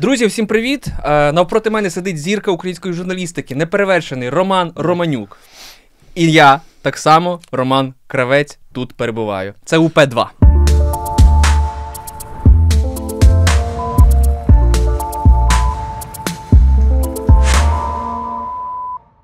Друзі, всім привіт! Е, навпроти мене сидить зірка української журналістики, неперевершений Роман Романюк. І я так само, Роман Кравець, тут перебуваю. Це УП-2.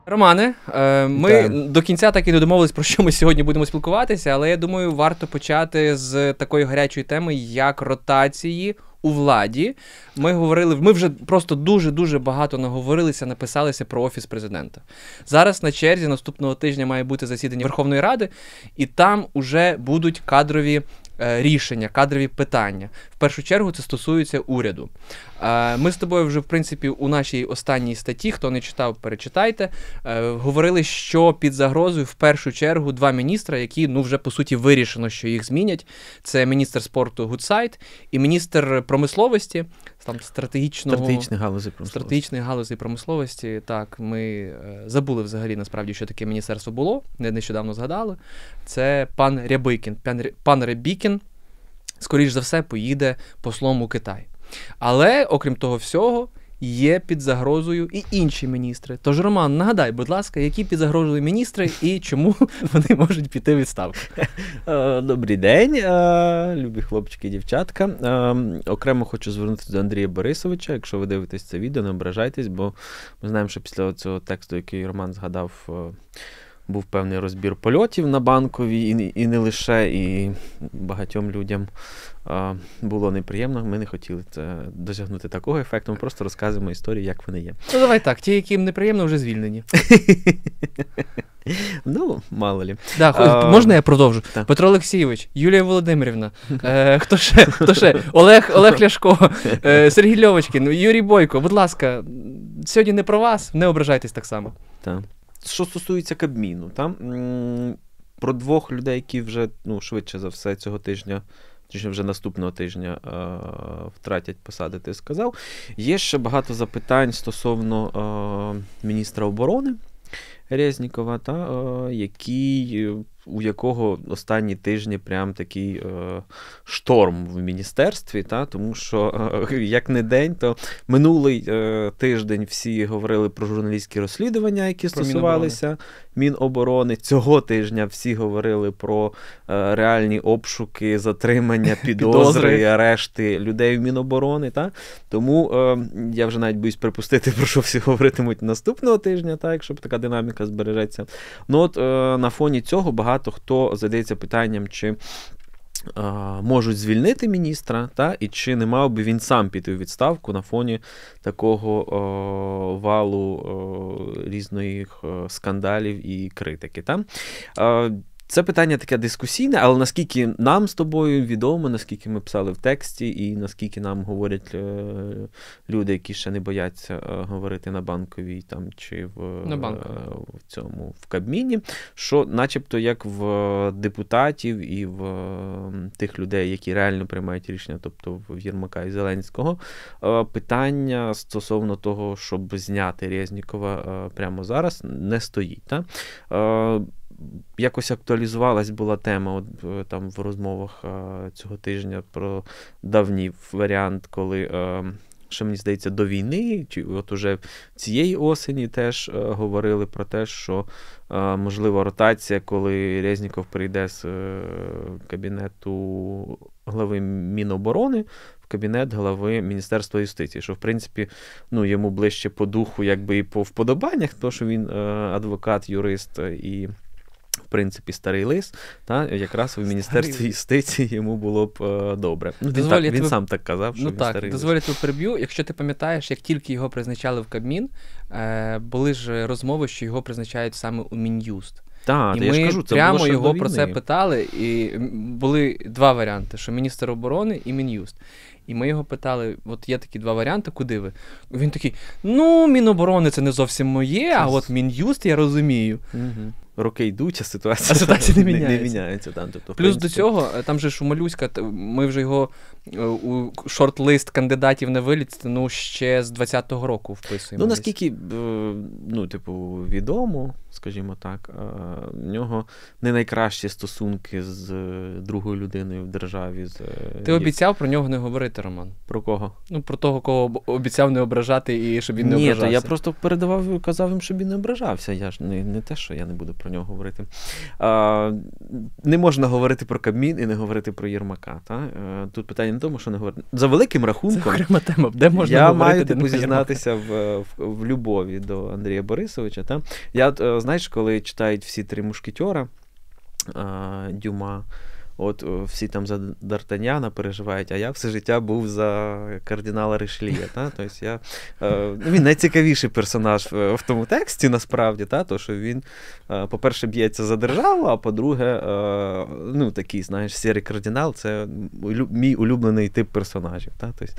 Романе, е, ми так. до кінця так і не домовились, про що ми сьогодні будемо спілкуватися, але я думаю, варто почати з такої гарячої теми, як ротації у владі. Ми говорили, ми вже просто дуже-дуже багато наговорилися, написалися про офіс президента. Зараз на черзі наступного тижня має бути засідання Верховної Ради, і там уже будуть кадрові. Е, рішення, кадрові питання в першу чергу це стосується уряду. Ми з тобою вже, в принципі, у нашій останній статті, хто не читав, перечитайте. Е, говорили, що під загрозою в першу чергу два міністра, які ну вже по суті вирішено, що їх змінять. Це міністр спорту Гудсайт і міністр промисловості, там стратегічного стратегічних галузей промисловості. Стратегічних галузей промисловості. Так, ми е, забули взагалі насправді, що таке міністерство було. Не Нещодавно згадали. Це пан Рябикін. Пан Рябікін, скоріш за все, поїде послом у Китай. Але, окрім того всього, є під загрозою і інші міністри. Тож, Роман, нагадай, будь ласка, які під загрозою міністри і чому вони можуть піти в відставку? Е, добрий день, е, любі хлопчики і дівчатка. Е, окремо хочу звернутися до Андрія Борисовича. Якщо ви дивитесь це відео, не ображайтесь, бо ми знаємо, що після цього тексту, який Роман згадав був певний розбір польотів на банковій, і і не лише, і багатьом людям а, було неприємно. Ми не хотіли це досягнути такого ефекту. Ми просто розказуємо історії, як вони є. Ну давай так, ті, яким неприємно, вже звільнені. Ну, мало лі. Да, Можна я продовжу? Да. Петро Олексійович, Юлія Володимирівна, е, хто ще? Хто ще? Олег Олег Ляшко, е, Сергій Льовочкін, Юрій Бойко, будь ласка, сьогодні не про вас, не ображайтесь так само. Так що стосується Кабміну, там про двох людей, які вже ну, швидше за все цього тижня, точніше вже наступного тижня е, втратять посади, ти сказав. Є ще багато запитань стосовно е, міністра оборони Резнікова, та, е, який у якого останні тижні прям такий е, шторм в міністерстві, та тому що е, як не день, то минулий е, тиждень всі говорили про журналістські розслідування, які про стосувалися Міноборони. Цього тижня всі говорили про е, реальні обшуки, затримання, підозри, арешти людей в Міноборони. Та? Тому е, я вже навіть боюсь припустити, про що всі говоритимуть наступного тижня, та, якщо б така динаміка збережеться. Ну от е, На фоні цього багато хто задається питанням, чи. Е, можуть звільнити міністра, та, і чи не мав би він сам піти у відставку на фоні такого о, е, валу о, е, різних скандалів і критики. Та? Це питання таке дискусійне, але наскільки нам з тобою відомо, наскільки ми писали в тексті, і наскільки нам говорять е, люди, які ще не бояться е, говорити на банковій там чи в на е, в цьому в Кабміні, що, начебто, як в депутатів і в тих людей, які реально приймають рішення, тобто в Єрмака і Зеленського, питання стосовно того, щоб зняти Резнікова прямо зараз, не стоїть. Та? якось актуалізувалась була тема от, е, там в розмовах е, цього тижня про давній варіант, коли. Е, що мені здається, до війни, чи от уже цієї осені теж е, говорили про те, що е, можлива ротація, коли Резніков прийде з е, кабінету глави Міноборони в кабінет глави Міністерства юстиції, що в принципі ну, йому ближче по духу, якби і по вподобаннях, тому що він е, адвокат, юрист е, і в принципі, старий лис, та якраз в міністерстві юстиції йому було б е, добре. Ну, Він, так, він тебе... сам так казав, ну що ну, він так, старий дозволю тебе Якщо ти пам'ятаєш, як тільки його призначали в Кабмін, е, були ж розмови, що його призначають саме у мін'юст. Так, і я ми ж кажу, це прямо було його про це питали, і були два варіанти: що міністр оборони і мін'юст. І ми його питали: от є такі два варіанти, куди ви? Він такий: ну, міноборони це не зовсім моє, а от мін'юст я розумію. Угу роки йдуть, а ситуація, а ситуація не, не міняється. Не, міняється там. Тобто, Плюс принципі... до цього, е, там же ж у Малюська, ми вже його е, у шорт-лист кандидатів не виліт, ну, ще з 20-го року вписуємо. Ну, наскільки е, ну, типу, відомо, скажімо так, в нього не найкращі стосунки з другою людиною в державі. З... Ти обіцяв про нього не говорити, Роман. Про кого? Ну, про того, кого обіцяв не ображати і щоб він не Ні, ображався. Ні, я просто передавав, і казав їм, щоб він не ображався. Я ж не, не те, що я не буду про нього говорити. А, Не можна говорити про Кабмін і не говорити про Єрмака. Та? Е, тут питання не в тому, що не говорити. За великим рахунком, Це тема, де можна я говорити, маю типу, зізнатися в, в в, любові до Андрія Борисовича. Та? Я, е, знаєш, коли читають всі три мушкетьора е, Дюма. От е, всі там за Д'Артаняна переживають, а я все життя був за кардинала Ришлія. Та? Тобто я, е, ну, Він найцікавіший персонаж в тому тексті, насправді, та? то що він, е, по-перше, б'ється за державу, а по-друге, ну, такий, знаєш, сірий кардинал це мій улюблений тип персонажів. Та? Тобто,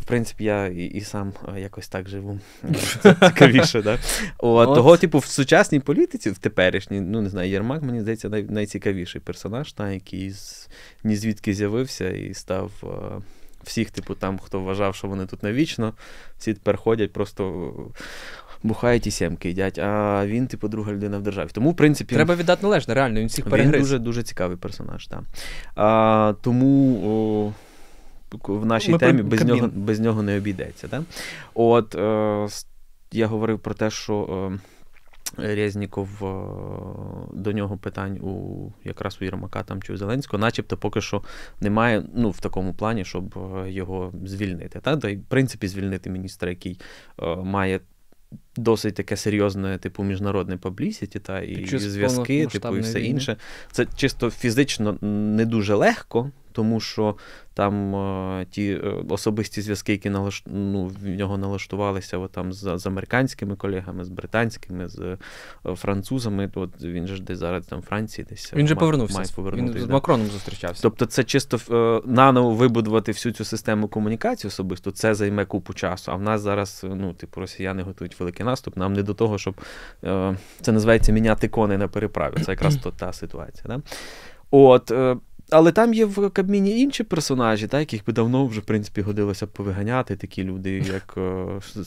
в принципі, я і, і сам якось так живу. Це цікавіше. Да? От, От. Того, типу, в сучасній політиці, в теперішній, ну не знаю, Єрмак, мені здається, най- найцікавіший персонаж, та, який ні звідки з'явився і став е, всіх, типу, там, хто вважав, що вони тут навічно, всі тепер ходять, просто е, бухають і сімки їдять. А він, типу, друга людина в державі. Тому, в принципі, треба віддати належне, реально. Він всіх перегриз. Він дуже дуже цікавий персонаж. Та. А, Тому. О... В нашій Ми темі без нього без нього не обійдеться. Да? От е, я говорив про те, що е, Резніков е, до нього питань у якраз у Єрмака там чи у Зеленського, начебто поки що немає ну, в такому плані, щоб е, його звільнити. Та й в принципі звільнити міністра, який е, має досить таке серйозне, типу, міжнародне паблісіті, та і зв'язки, типу, і все війни. інше. Це чисто фізично не дуже легко тому що там е, ті е, особисті зв'язки, які налаш... ну, в нього налаштувалися от, там, з, з американськими колегами, з британськими, з е, французами. От він же десь зараз там Франції десь він же має, повернувся. Має він з Макроном зустрічався. Тобто, це чисто е, наново вибудувати всю цю систему комунікації особисто, це займе купу часу. А в нас зараз, е, ну, типу, росіяни готують великий наступ. Нам не до того, щоб е, це називається міняти кони на переправі. Це якраз то та ситуація. Да? От, але там є в Кабміні інші персонажі, та, яких би давно вже в принципі, годилося б повиганяти, такі люди, як е,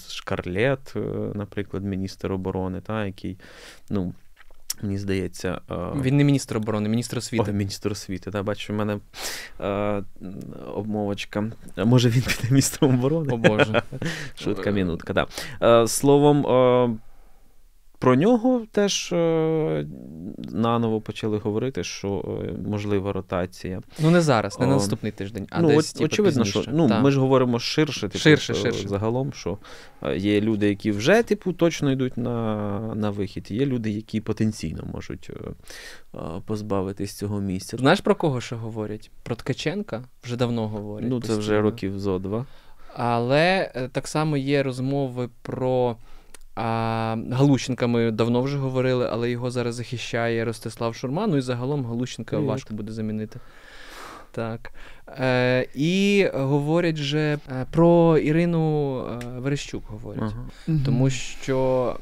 Шкарлет, е, наприклад, міністр оборони, та, який. ну, Мені здається, е, він не міністр оборони, міністр освіти. О, Міністр освіти. так, бачу, в мене е, обмовочка. Може він піде міністром оборони? О Боже. Шутка мінутка. так. Словом. Е, про нього теж е, наново почали говорити, що е, можлива ротація. Ну не зараз, не на наступний тиждень, а ну, десь типу, очевидно, пізніше. що ну ми ж говоримо ширше, типу, ширше, е, ширше. загалом, що є люди, які вже типу точно йдуть на на вихід. Є люди, які потенційно можуть позбавитись цього місця. Знаєш про кого ще говорять? Про Ткаченка вже давно говорять. Ну це постійно. вже років зо два. Але так само є розмови про. А Галущенка ми давно вже говорили, але його зараз захищає Ростислав Шурман. Ну і загалом Галущенка Привет. важко буде замінити. Так. Е, І говорять же е, про Ірину е, Верещук говорять. Ага. Тому що,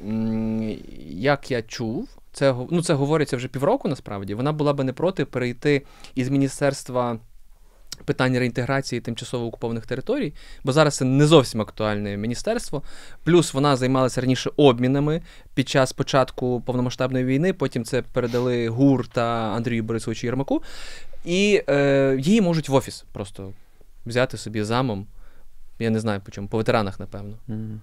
як я чув, це ну, це говориться вже півроку насправді. Вона була би не проти перейти із міністерства питання реінтеграції тимчасово окупованих територій, бо зараз це не зовсім актуальне міністерство. Плюс вона займалася раніше обмінами під час початку повномасштабної війни. Потім це передали ГУР та Андрію Борисовичу Єрмаку, і е, її можуть в офіс просто взяти собі замом. Я не знаю по чому, по ветеранах, напевно. Mm.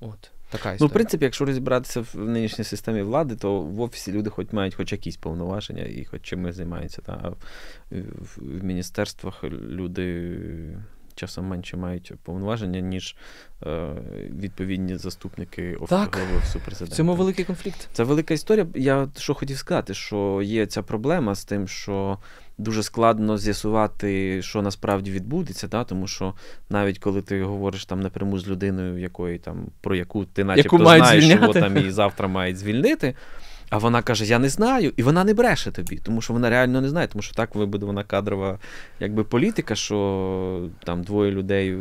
От. Така історія. Ну, в принципі, якщо розібратися в нинішній системі влади, то в офісі люди хоч мають хоч якісь повноваження і хоч чим чимось займаються. Та? А в, в міністерствах люди часом менше мають повноваження, ніж е, відповідні заступники так, офісу президента. В цьому великий конфлікт. Це велика історія. Я що хотів сказати, що є ця проблема з тим, що. Дуже складно з'ясувати, що насправді відбудеться, та тому що навіть коли ти говориш там напряму з людиною, якої там про яку ти начебто знаєш, звільняти. що там її завтра мають звільнити, а вона каже: Я не знаю, і вона не бреше тобі, тому що вона реально не знає, тому що так вибуде вона кадрова якби, політика, що там двоє людей, е,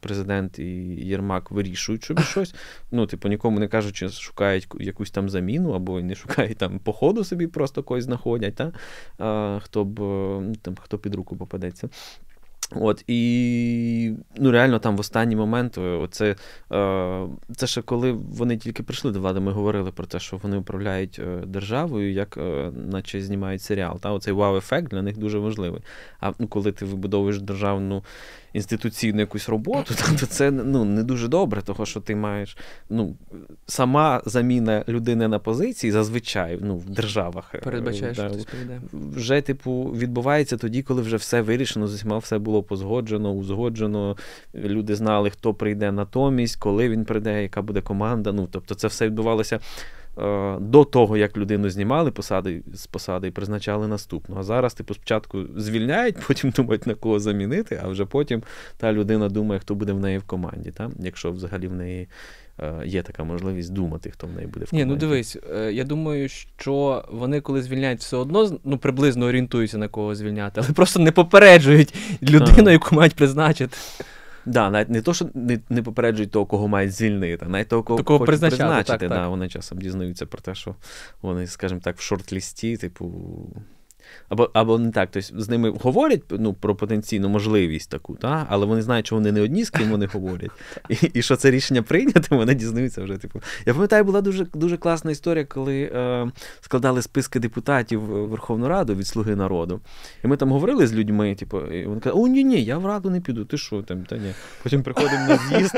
президент і Єрмак, вирішують собі щось. Ну, типу, нікому не кажуть, чи шукають якусь там заміну, або не шукають там походу собі, просто когось знаходять, та? А, хто б е, ну, там хто під руку попадеться. От і ну реально там в останній момент е, це е, це ще коли вони тільки прийшли до влади, ми говорили про те, що вони управляють е, державою, як наче знімають серіал. Та оцей вау-ефект для них дуже важливий. А ну, коли ти вибудовуєш державну інституційну якусь роботу, то тобто це ну, не дуже добре, того що ти маєш ну, сама заміна людини на позиції зазвичай ну, в державах е, Передбачаєш, да, вже типу, відбувається тоді, коли вже все вирішено, з усіма все було позгоджено, узгоджено. Люди знали, хто прийде натомість, коли він прийде, яка буде команда. Ну, Тобто це все відбувалося. Е, до того, як людину знімали посади, з посади і призначали наступну. А зараз, типу, спочатку звільняють, потім думають, на кого замінити, а вже потім та людина думає, хто буде в неї в команді, та? якщо взагалі в неї. Е, є така можливість думати, хто в неї буде в команді. Ні, ну дивись, е, я думаю, що вони, коли звільняють, все одно ну приблизно орієнтуються на кого звільняти, але просто не попереджують людину, яку мають призначити. Да, навіть не то, що не не попереджують того, кого мають звільнити, навіть того, кого Такого призначати. призначити так, да, так. Вони часом дізнаються про те, що вони, скажімо так, в шорт-лісті, типу, або або не так, тобто з ними говорять ну, про потенційну можливість таку, та? але вони знають, що вони не одні, з ким вони говорять, і і що це рішення прийняти, вони дізнаються вже. Типу. Я пам'ятаю, була дуже дуже класна історія, коли е, складали списки депутатів е, Верховну Раду від Слуги народу. І ми там говорили з людьми, типу, і вони казали, о, ні, ні, я в раду не піду, ти що там? Та ні. Потім приходимо на з'їзд,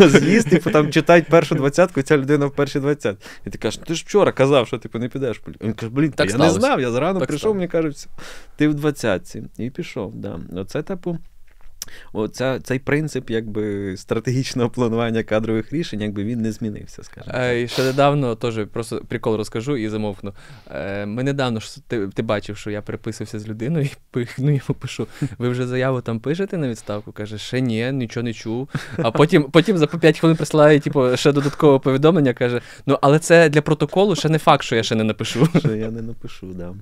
на з'їзд, типу, там читають першу двадцятку, ця людина в перші двадцять. І ти кажеш, ти ж вчора казав, що типу, не підеш. Він каже, блін, так я не знав, я зрано прийшов мені кажуть, ти в двадцятці. І пішов. Да. Оце, типу, Оця, цей принцип якби стратегічного планування кадрових рішень, якби він не змінився, скажімо. Е, і ще недавно теж просто прикол розкажу і замовкну. Е, ми недавно ти, ти бачив, що я переписувався з людиною і пихну йому пишу: ви вже заяву там пишете на відставку? Каже, ще ні, нічого не чув. А потім потім за 5 хвилин присилає, типу, ще додаткове повідомлення. Каже: ну але це для протоколу ще не факт, що я ще не напишу. Що я не напишу, да.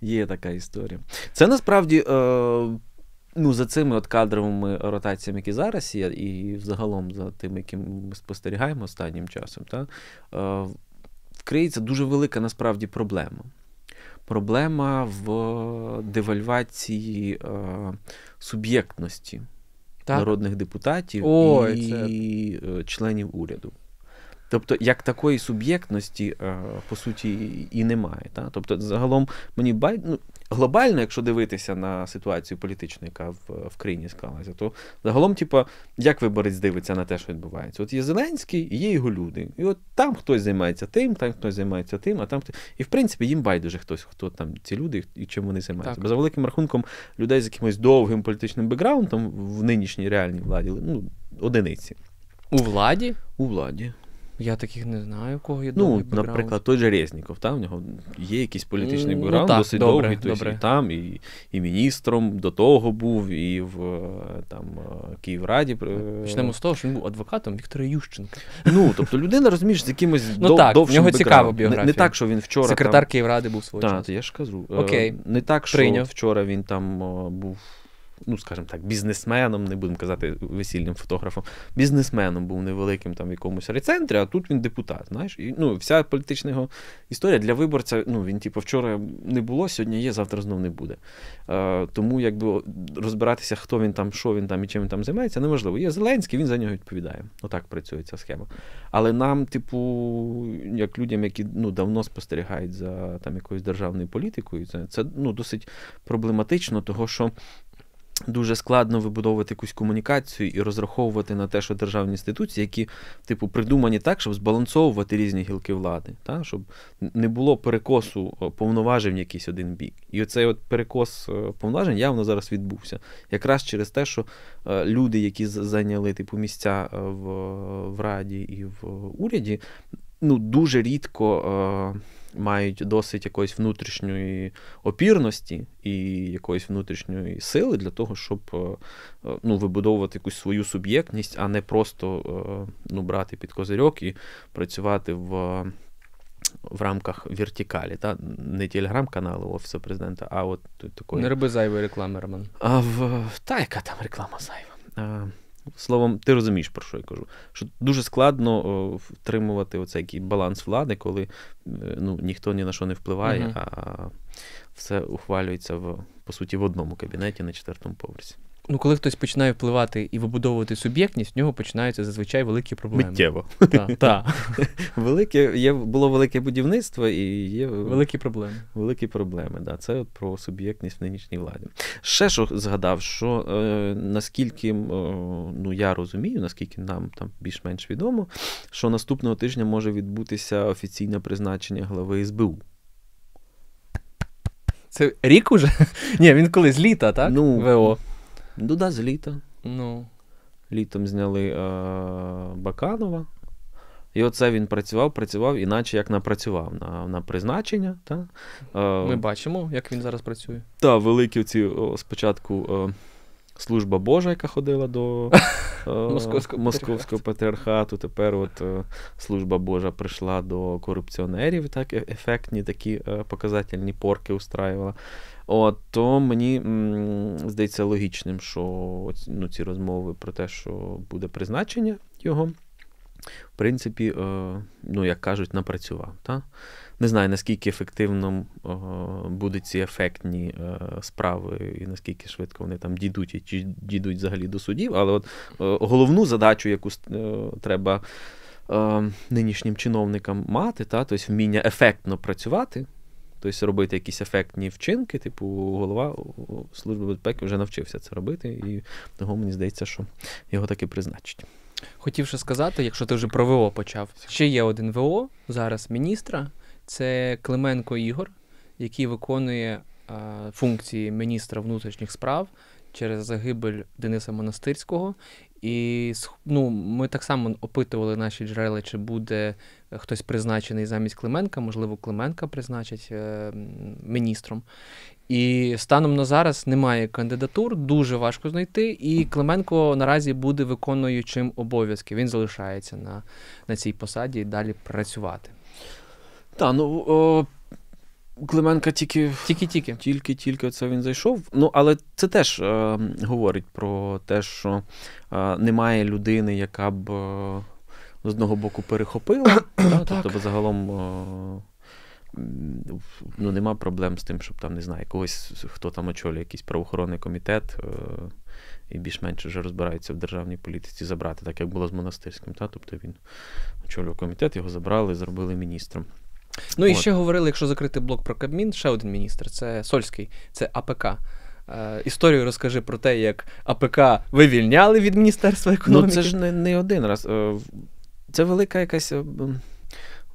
Є така історія. Це насправді. Е, Ну, за цими от кадровими ротаціями, які зараз є, і взагалом за тим, яким ми спостерігаємо останнім часом, та, е, вкриється дуже велика насправді проблема. Проблема в девальвації е, суб'єктності народних депутатів О, і це... Е, членів уряду. Тобто, як такої суб'єктності, е, по суті, і немає. Та? Тобто, загалом мені бай... ну, глобально, якщо дивитися на ситуацію політичну, яка в, в країні склалася, то загалом, типу, як виборець дивиться на те, що відбувається? От є Зеленський, і є його люди. І от там хтось займається тим, там хтось займається тим, а там хтось. І в принципі їм байдуже хтось, хто там ці люди і чим вони займаються. Бо за великим рахунком людей з якимось довгим політичним бекграундом в нинішній реальній владі ну, одиниці. У владі? У владі. Я таких не знаю, кого я Ну, біграунд. наприклад, той же Резніков, там в нього є якийсь політичний біграунд, ну, так, досить добре, довгий, добре. і там, і і міністром до того був, і в е, там, е, Київраді. Е, Почнемо з того, що він був адвокатом Віктора Ющенка. Ну, тобто людина, розумієш, з якимось ну, дов, так, довшим в нього цікава біографія. Не, не так, що він вчора. Секретар там... Київради був свого Так, я ж кажу. Окей. Не так, що Прийняв. вчора він там був ну, скажімо так, бізнесменом, не будемо казати весільним фотографом, бізнесменом був невеликим там в якомусь рецентрі, а тут він депутат. знаєш. І, ну, Вся політична його історія для виборця, ну, він, типу, вчора не було, сьогодні є, завтра знов не буде. Е, Тому якби розбиратися, хто він там, що він там і чим він там займається, неможливо. Є Зеленський, він за нього відповідає. Отак працює ця схема. Але нам, типу, як людям, які ну, давно спостерігають за там якоюсь державною політикою, це, це ну, досить проблематично, того, що Дуже складно вибудовувати якусь комунікацію і розраховувати на те, що державні інституції, які типу придумані так, щоб збалансовувати різні гілки влади, та? щоб не було перекосу е, повноважень в якийсь один бік. І оцей от перекос е, повноважень явно зараз відбувся. Якраз через те, що е, люди, які зайняли типу місця в в раді і в уряді, ну дуже рідко мають досить якоїсь внутрішньої опірності і якоїсь внутрішньої сили для того, щоб е, е, ну, вибудовувати якусь свою суб'єктність, а не просто е, ну, брати під козирьок і працювати в. В рамках вертикалі, та не телеграм-каналу Офісу президента, а от такої. Не роби зайвої реклами, Роман. А в... Та яка там реклама зайва? Словом, ти розумієш, про що я кажу. Що дуже складно о, втримувати оцей баланс влади, коли е, ну, ніхто ні на що не впливає, угу. а все ухвалюється в по суті в одному кабінеті на четвертому поверсі ну, коли хтось починає впливати і вибудовувати суб'єктність, в нього починаються зазвичай великі проблеми. Миттєво. Так. Велике є було велике будівництво і є великі проблеми. Великі проблеми, да. Це про суб'єктність в нинішній владі. Ще що згадав, що е, наскільки ну я розумію, наскільки нам там більш-менш відомо, що наступного тижня може відбутися офіційне призначення глави СБУ. Це рік уже? Ні, він коли з літа, так? Ну, ВО. Ну, з літа. Ну. Літом зняли е- Баканова. І оце він працював, працював, іначе як напрацював на на призначення. Та? Е, Ми бачимо, як він зараз працює. Та, великі ці спочатку е, служба Божа, яка ходила до е, московського, московського патріархату. Тепер от е, служба Божа прийшла до корупціонерів, так е, ефектні такі е, показательні порки устраювала. От, То мені м, здається логічним, що ну, ці розмови про те, що буде призначення його, в принципі, е, ну, як кажуть, напрацював. Та? Не знаю, наскільки ефективно е, будуть ці ефектні е, справи, і наскільки швидко вони там дідуть чи дійдуть взагалі до судів, але от е, головну задачу, яку е, треба е, нинішнім чиновникам мати, та, тобто вміння ефектно працювати. Тобто робити якісь ефектні вчинки, типу, голова Служби безпеки вже навчився це робити, і того мені здається, що його таки призначить. Хотів ще сказати, якщо ти вже про ВО почав, ще є один ВО зараз міністра. Це Клименко Ігор, який виконує а, функції міністра внутрішніх справ через загибель Дениса Монастирського. І ну, ми так само опитували наші джерела, чи буде е, хтось призначений замість Клименка, можливо, Клименка призначить е, міністром. І станом на зараз немає кандидатур, дуже важко знайти. І Клименко наразі буде виконуючим обов'язки. Він залишається на на цій посаді і далі працювати. Та ну. О... Клименка тільки Тільки-тільки. Тільки-тільки оце він зайшов. Ну, але це теж е, говорить про те, що е, немає людини, яка б е, з одного боку перехопила. да? Тобто загалом е, ну, нема проблем з тим, щоб там, не знаю, когось, хто там очолює, якийсь правоохоронний комітет. Е, і більш-менш вже розбирається в державній політиці забрати, так як було з монастирським. Та? Тобто він очолював комітет, його забрали, зробили міністром. Ну і ще говорили, якщо закрити блок про Кабмін, ще один міністр це Сольський, це АПК. Е, Історію розкажи про те, як АПК вивільняли від Міністерства економіки. Ну це ж не, не один раз. Е, це велика якась. Е,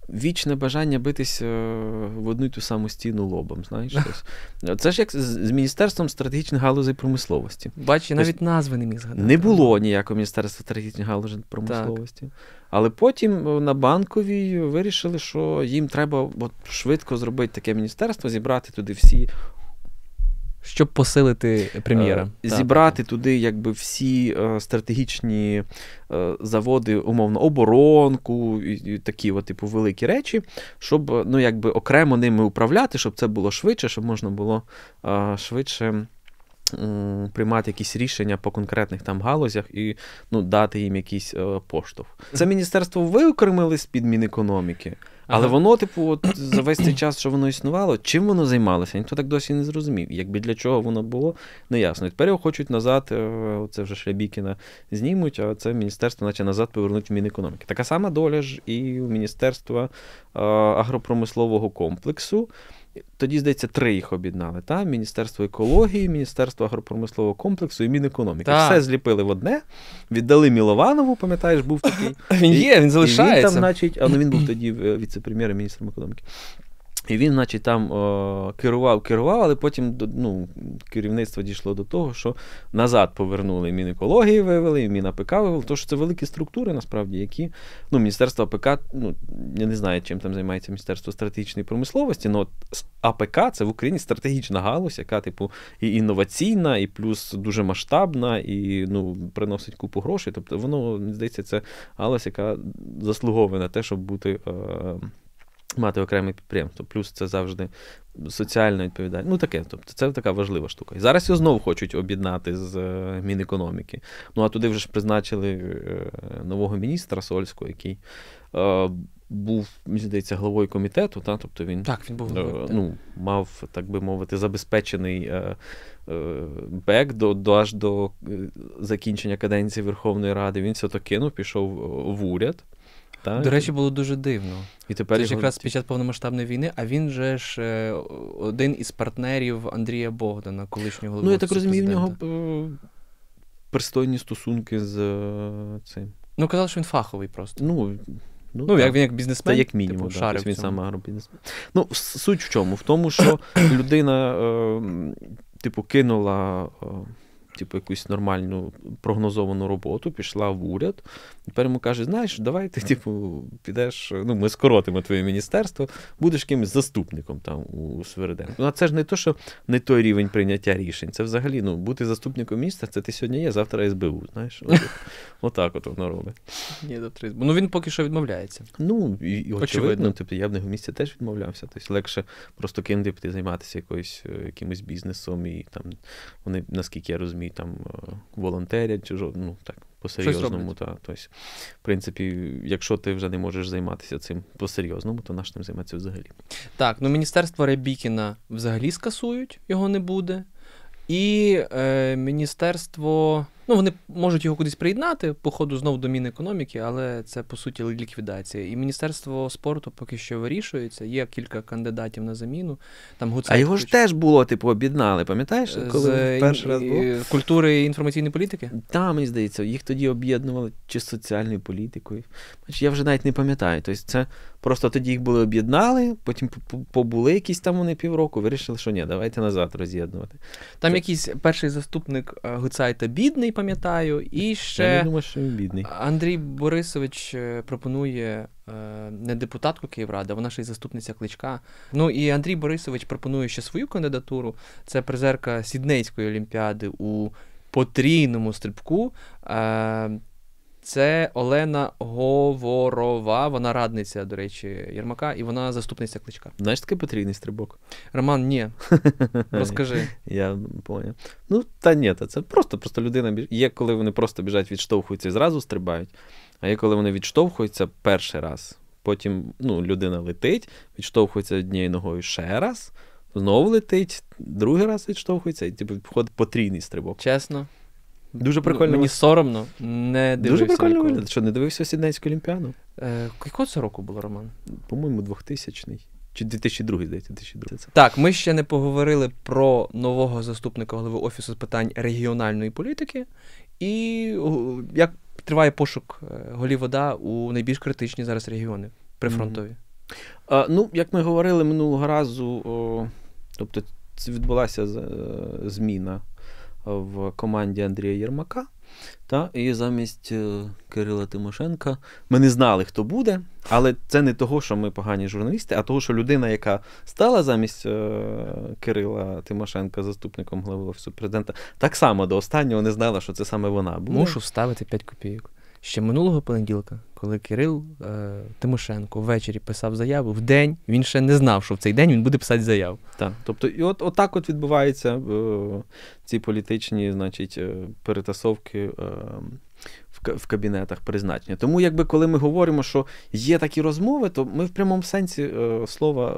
вічне бажання битися е, в одну й ту саму стіну лобом. знаєш. Це ж як з Міністерством стратегічних галузей промисловості. Бачиш, я тобто навіть назви не міг згадати. Не було ніякого Міністерства стратегічних галузей промисловості. Так. Але потім е, на банковій вирішили, що їм треба от швидко зробити таке міністерство, зібрати туди всі щоб посилити е, прем'єра, е, зібрати так. туди, якби всі е, стратегічні заводи, умовно, оборонку, і такі, от, типу, великі речі, щоб ну, якби окремо ними управляти, щоб це було швидше, щоб можна було швидше. Приймати якісь рішення по конкретних там галузях і ну, дати їм якийсь е, поштовх. Це міністерство виокремили з під Мінекономіки, але ага. воно, типу, от за весь цей час, що воно існувало, чим воно займалося, ніхто так досі не зрозумів. Якби для чого воно було, не ясно. І тепер його хочуть назад, е, це вже Шлябікіна знімуть, а це міністерство, наче назад повернуть в Мінекономіки. Така сама доля ж і у Міністерства е, агропромислового комплексу. Тоді, здається, три їх об'єднали: та? Міністерство екології, Міністерство агропромислового комплексу і Мінекономіки. Так. Все зліпили в одне, віддали Мілованову, пам'ятаєш, був такий. Він є, він залишається. І він там, значить, але він був тоді е, віце-прем'єр-міністром економіки. І він, значить, там о, е, керував, керував, але потім ну, керівництво дійшло до того, що назад повернули мінекології, вивели, і МінАПК вивели. Тому що це великі структури, насправді, які ну, Міністерство АПК, ну я не знаю, чим там займається Міністерство стратегічної промисловості, але АПК це в Україні стратегічна галузь, яка, типу, і інноваційна, і плюс дуже масштабна, і ну, приносить купу грошей. Тобто воно, мені здається, це галузь, яка заслуговує на те, щоб бути. Е- мати окреме підприємство. Плюс це завжди соціальна відповідальність. Ну таке, тобто це така важлива штука. І зараз його знову хочуть об'єднати з е, Мінекономіки. Ну а туди вже ж призначили е, нового міністра Сольського, який. Е, був, мені здається, головою комітету, та? тобто він так, він був головою, ну, мав, так би мовити, забезпечений е, е, бек до, до аж до закінчення каденції Верховної Ради. Він все то кинув, пішов в уряд. Так? До речі, було дуже дивно. І тепер Це ж якраз під час повномасштабної війни, а він же ж е, один із партнерів Андрія Богдана, колишнього Ну, я так розумію, в нього е, пристойні стосунки з е, цим. Ну, казали, що він фаховий просто. Ну, Ну, ну як він як бізнесмен, Це як мінімум, типу, да, тобто він сам агробізнесмен. Ну, суть в чому? В тому, що людина, е, типу, кинула. Е, типу, якусь нормальну прогнозовану роботу, пішла в уряд. Тепер йому каже, знаєш, давай ти, типу, підеш, ну, ми скоротимо твоє міністерство, будеш кимось заступником там у Свереденку. Ну, а це ж не то, що не той рівень прийняття рішень. Це взагалі ну, бути заступником міністра, це ти сьогодні є, завтра СБУ. знаєш. Отак от воно робить. Ні, завтра СБУ. Ну він поки що відмовляється. Ну, і, очевидно, тобто я в його місці теж відмовлявся. Тобто легше просто кинути піти займатися якоюсь е, якимось бізнесом, і там вони, наскільки я розумію і там е, волонтерять, ну так, по-серйозному. Та, тобто, В принципі, якщо ти вже не можеш займатися цим по-серйозному, то наш тим займатися взагалі. Так, ну Міністерство Ребікіна взагалі скасують, його не буде. І е, Міністерство Ну, вони можуть його кудись приєднати, по ходу знову до Мінекономіки, але це по суті ліквідація. І Міністерство спорту поки що вирішується. Є кілька кандидатів на заміну. Там Гуцай, А його ж теж було, типу, об'єднали, пам'ятаєш? Коли з... Е, перший раз було? Е, культури і інформаційної політики? Так, мені здається, їх тоді об'єднували чи соціальною політикою. Я вже навіть не пам'ятаю. Тобто, це просто тоді їх були об'єднали, потім побули якісь там вони півроку, вирішили, що ні, давайте назад роз'єднувати. Там це... якийсь перший заступник е, Гуцайта бідний пам'ятаю. І ще Я не думаю, що він бідний. Андрій Борисович е, пропонує е, не депутатку Київради, а вона ще й заступниця кличка. Ну і Андрій Борисович пропонує ще свою кандидатуру. Це призерка Сіднейської олімпіади у потрійному стрибку. Е, це Олена Говорова, вона радниця, до речі, Єрмака, і вона заступниця кличка. Знаєш такий потрійний стрибок? Роман, ні. Розкажи. Я поняв. Ну, та ні, та це просто просто людина біж... Є, коли вони просто біжать, відштовхуються і зразу стрибають, а є, коли вони відштовхуються перший раз. Потім ну, людина летить, відштовхується однією ногою ще раз, знову летить, другий раз відштовхується, і типу, входить потрійний стрибок. Чесно. Дуже прикольно. Мені соромно, не дивився. Дуже прикольно ніколи. Що не дивився Сідненську Олімпіаду? Е, Якого це року було, Роман? По-моєму, 2000-й. Чи 2002, здається, 2002. Так, ми ще не поговорили про нового заступника голови Офісу з питань регіональної політики і як триває пошук е, голів вода у найбільш критичні зараз регіони прифронтові. Mm-hmm. А, ну, як ми говорили минулого разу, о, тобто це відбулася е, зміна в команді Андрія Єрмака. Та, І замість е, Кирила Тимошенка ми не знали, хто буде, але це не того, що ми погані журналісти, а того, що людина, яка стала замість е, Кирила Тимошенка, заступником голови офісу президента, так само до останнього не знала, що це саме вона. була. Мушу вставити 5 копійок. Ще минулого понеділка, коли Кирил е, Тимошенко ввечері писав заяву, в день він ще не знав, що в цей день він буде писати заяву. Так, тобто, і от отак от відбуваються е, ці політичні, значить, е, перетасовки. Е, в кабінетах призначення. Тому, якби коли ми говоримо, що є такі розмови, то ми в прямому сенсі е, слова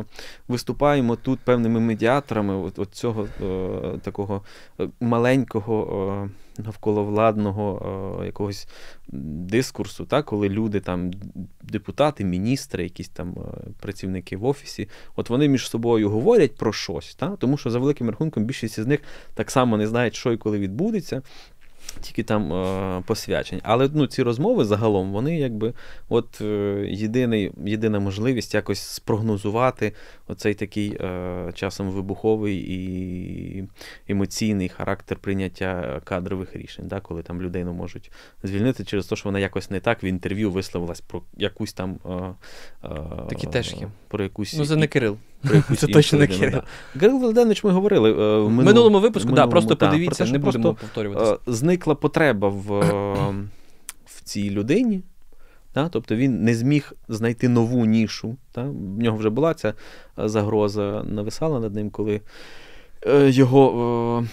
е, виступаємо тут певними медіаторами от, от цього е, такого е, маленького. Е, навколовладного е, якогось дискурсу, так, коли люди, там, депутати, міністри, якісь там е, працівники в офісі, от вони між собою говорять про щось, так, тому що за великим рахунком більшість з них так само не знають, що і коли відбудеться тільки там е, посвячень. Але ну, ці розмови загалом, вони якби от е, єдиний, єдина можливість якось спрогнозувати оцей такий е, часом вибуховий і емоційний характер прийняття кадрових рішень, да, коли там людину можуть звільнити через те, що вона якось не так в інтерв'ю висловилась про якусь там. Е, е, Такі теж є. Про якусь. Ну, за не Кирил. Це точно не Кирил. Кирил Володимирович ми говорили. Е, в минулому випуску, да, просто подивіться, не будемо повторюватися. Зникла потреба в е, цій людині. Та? Тобто він не зміг знайти нову нішу. Та? В нього вже була ця е, загроза нависала над ним, коли його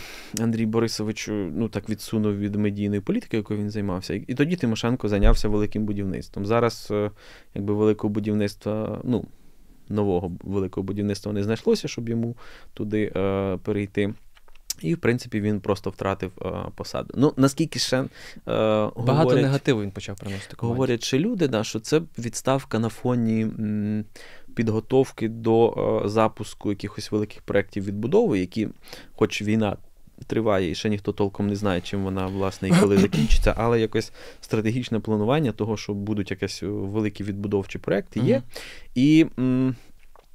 Андрій Борисович ну, так відсунув від медійної політики, якою він займався. І тоді Тимошенко зайнявся великим будівництвом. Зараз, якби великого будівництва, ну, нового великого будівництва не знайшлося, щоб йому туди е, перейти. І, в принципі, він просто втратив е, посаду. Ну, наскільки ще е, багато говорять, негативу він почав приносити. Говорять, чи люди, да, що це відставка на фоні. М- Підготовки до е, запуску якихось великих проєктів відбудови, які, хоч війна триває, і ще ніхто толком не знає, чим вона власне і коли закінчиться, але якось стратегічне планування того, що будуть якісь е, великі відбудовчі проекти, є. І м-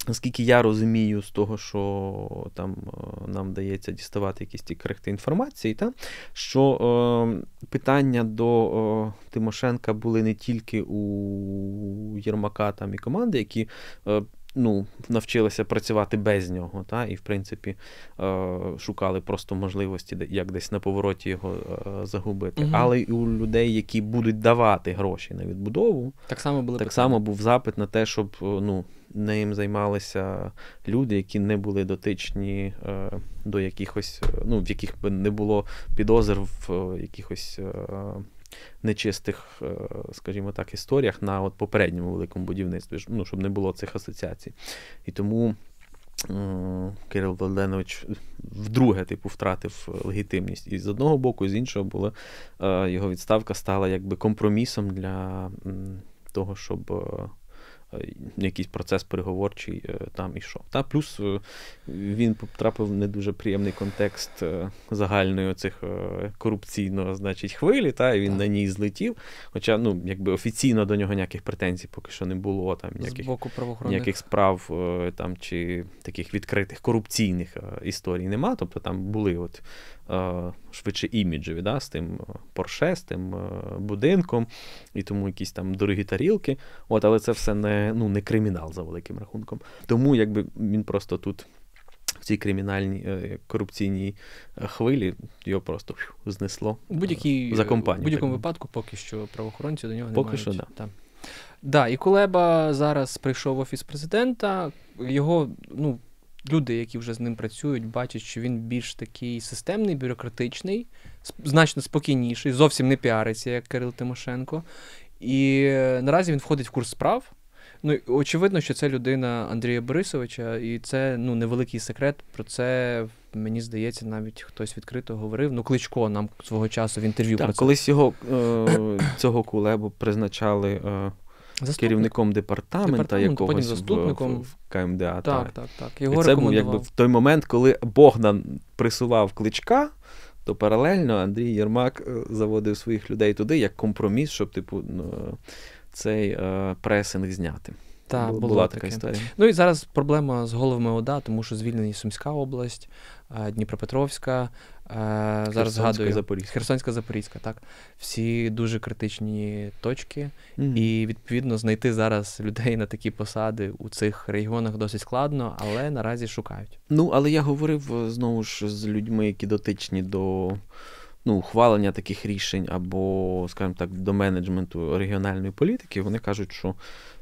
Наскільки я розумію, з того, що там е, нам дається діставати якісь ті крихти інформації, та, що е, питання до е, Тимошенка були не тільки у Єрмака там і команди, які е, ну, навчилися працювати без нього. Та? І, в принципі, е, шукали просто можливості, як десь на повороті його е, загубити. Угу. Але і у людей, які будуть давати гроші на відбудову, так само були так само був запит на те, щоб е, ну, ним займалися люди, які не були дотичні е, до якихось, е, ну, в яких би не було підозр в е, якихось нечистих, е, скажімо так, історіях на от попередньому великому будівництві, ну, щоб не було цих асоціацій. І тому. Кирил Владленович вдруге типу втратив легітимність. І з одного боку, і з іншого була е, його відставка стала якби компромісом для того, щоб е, Е, якийсь процес переговорчий е, там ішов. Та плюс е, він потрапив в не дуже приємний контекст загальної оцих корупційного, значить, хвилі, та і він так. на ній злетів. Хоча ну, якби офіційно до нього ніяких претензій поки що не було, там ніяких ніяких справ там чи таких відкритих корупційних історій нема. Тобто там були от Е, швидше іміджеві, да, з тим порше, з тим е, будинком, і тому якісь там дорогі тарілки. От, Але це все не ну, не кримінал за великим рахунком. Тому якби він просто тут, в цій кримінальній е, корупційній хвилі, його просто знесло за компанію. У будь-якому випадку поки що правоохоронці до нього не поки мають. Поки що, да. так. Да, і Кулеба зараз прийшов в офіс президента. Його ну люди, які вже з ним працюють, бачать, що він більш такий системний, бюрократичний, значно спокійніший, зовсім не піариться, як Кирил Тимошенко. І е, наразі він входить в курс справ. Ну, очевидно, що це людина Андрія Борисовича, і це ну невеликий секрет. Про це мені здається, навіть хтось відкрито говорив. Ну, кличко нам свого часу в інтерв'ю так, про це. колись його е, цього кулебу призначали е, Заступник. керівником департамента, департамент, якогось потім заступником. В, в КМДА. Так, та. так, так. Його І це був якби в той момент, коли Богдан присував кличка, то паралельно Андрій Єрмак е, заводив своїх людей туди як компроміс, щоб типу ну, цей е, пресинг зняти. Та, була, була така історія. Ну і зараз проблема з головами ОДА, тому що звільнені Сумська область, е, Дніпропетровська, е, зараз Херсонська, згадую Запорізька. Херсонська Запорізька, так. Всі дуже критичні точки. Mm. І відповідно знайти зараз людей на такі посади у цих регіонах досить складно, але наразі шукають. Ну, але я говорив е, знову ж з людьми, які дотичні до. Ну, ухвалення таких рішень або, скажімо так, до менеджменту регіональної політики, вони кажуть, що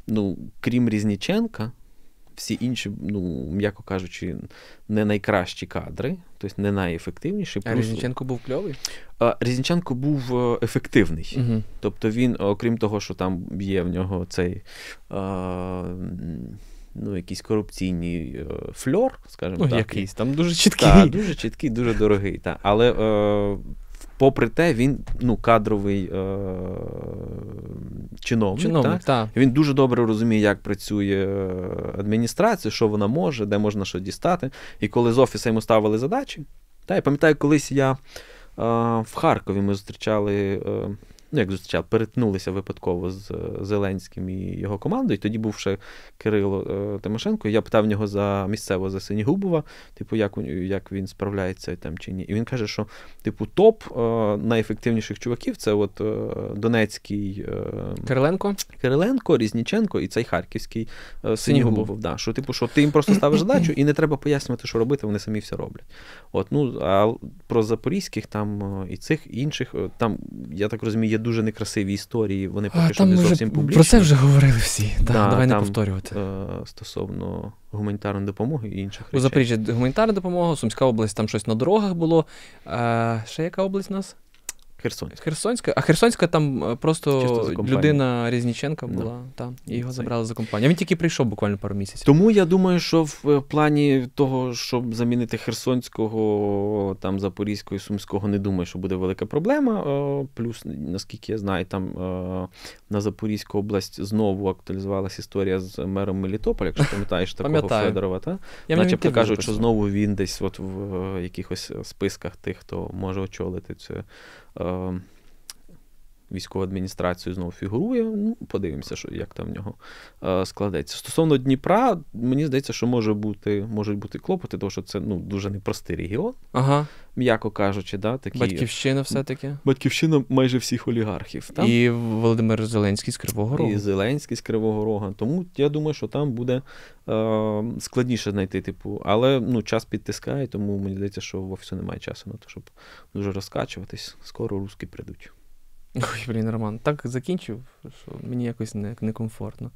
ну, крім Різніченка, всі інші, ну, м'яко кажучи, не найкращі кадри, тобто не найефективніші. А Різніченко був кльовий? Різніченко був е, ефективний. Угу. Тобто він, е, окрім того, що там є в нього цей. А, е, Ну, якийсь корупційний фльор, скажімо ну, так. Якийсь там дуже чіткий. Так, Дуже чіткий, дуже дорогий. Так. Але попри те, він ну, кадровий е, чиновник. чиновник так? Та. Він дуже добре розуміє, як працює е, адміністрація, що вона може, де можна що дістати. І коли з офісу йому ставили задачі, та я пам'ятаю, колись я е, в Харкові ми зустрічали. Е, ну як зустрічав, перетнулися випадково з е, Зеленським і його командою. Тоді був ще Кирило е, Тимошенко. Я питав нього за місцево за Синігубова, типу, як як він справляється там чи ні. І він каже, що типу топ е, найефективніших чуваків це от Донецький Кириленко, Кириленко, Різніченко і цей Харківський Синігубов. Да, що типу, що ти їм просто ставиш задачу, і не треба пояснювати, що робити, вони самі все роблять. От, ну а про запорізьких там і цих інших, там я так розумію, є дуже некрасиві історії, вони поки а, що не зовсім вже, публічні. Про це вже говорили всі. Да, да, давай там, не повторювати. Е, стосовно гуманітарної допомоги і інших. речей. У Запоріжжі гуманітарна допомога, Сумська область, там щось на дорогах було. Е, Ще яка область у нас? Херсонська. Херсонська, а Херсонська там е, просто людина Різніченка була, no. та, і його забрали за компанію. Він тільки прийшов буквально пару місяців. Тому я думаю, що в е, плані того, щоб замінити Херсонського, там Запорізького і Сумського, не думаю, що буде велика проблема. Е, плюс, наскільки я знаю, там на Запорізьку область знову актуалізувалася історія з мером Мелітополя, якщо пам'ятаєш такого Федорова, та? Я начебто кажуть, що знову він десь от в якихось списках тих, хто може очолити це. Um, військову адміністрацію знову фігурує. Ну, подивимося, що як там в нього е, складеться. Стосовно Дніпра, мені здається, що може бути, можуть бути клопоти, тому що це ну, дуже непростий регіон, ага. м'яко кажучи, да, такі батьківщина, все-таки батьківщина майже всіх олігархів. Там? І Володимир Зеленський з Кривого Рога. І Зеленський з Кривого Рога. Тому я думаю, що там буде е, складніше знайти типу, але ну, час підтискає, тому мені здається, що в офісу немає часу на те, щоб дуже розкачуватись. Скоро руски прийдуть. Ой, блін, Роман, так закінчив, що мені якось не, некомфортно.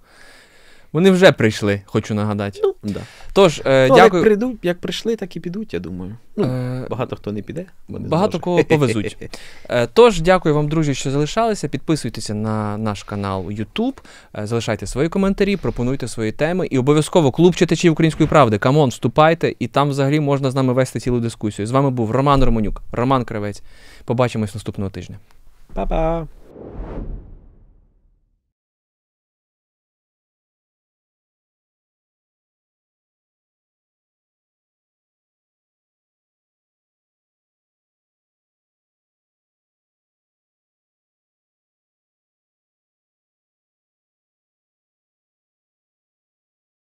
Вони вже прийшли, хочу нагадати. Ну, да. Тож, е, То, ну, дякую. Як, прийдуть, як прийшли, так і підуть, я думаю. Ну, е, Багато хто не піде. вони не багато зможе. кого повезуть. Е, тож, дякую вам, друзі, що залишалися. Підписуйтеся на наш канал YouTube, е, залишайте свої коментарі, пропонуйте свої теми. І обов'язково клуб читачів української правди. Камон, вступайте, і там взагалі можна з нами вести цілу дискусію. З вами був Роман Романюк, Роман Кривець. Побачимось наступного тижня. Baba.